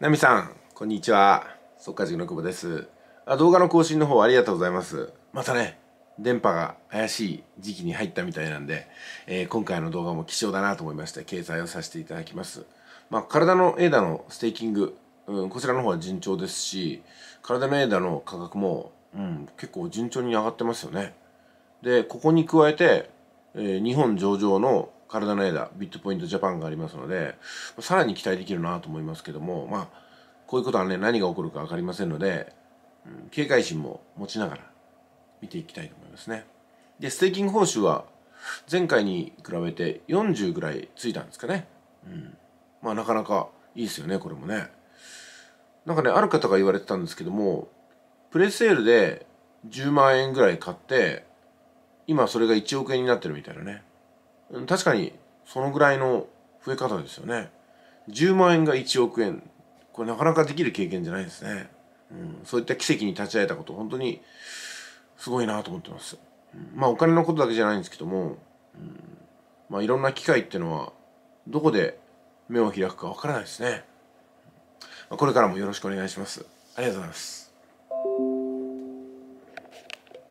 ナミさん、こんにちは。速稼塾の久保ですあ。動画の更新の方ありがとうございます。またね、電波が怪しい時期に入ったみたいなんで、えー、今回の動画も貴重だなと思いまして、掲載をさせていただきます。まあ、体のエーダのステーキング、うん、こちらの方は順調ですし、体のエーダの価格も、うん、結構順調に上がってますよね。で、ここに加えて、えー、日本上場の体の枝ビットポイントジャパンがありますのでさらに期待できるなと思いますけどもまあこういうことはね何が起こるか分かりませんので、うん、警戒心も持ちながら見ていきたいと思いますねでステーキング報酬は前回に比べて40ぐらいついたんですかねうんまあなかなかいいですよねこれもねなんかねある方が言われてたんですけどもプレセールで10万円ぐらい買って今それが1億円になってるみたいなね確かにそのぐらいの増え方ですよね10万円が1億円これなかなかできる経験じゃないですね、うん、そういった奇跡に立ち会えたこと本当にすごいなと思ってます、うん、まあお金のことだけじゃないんですけども、うん、まあいろんな機会っていうのはどこで目を開くかわからないですねこれからもよろしくお願いしますありがとうございます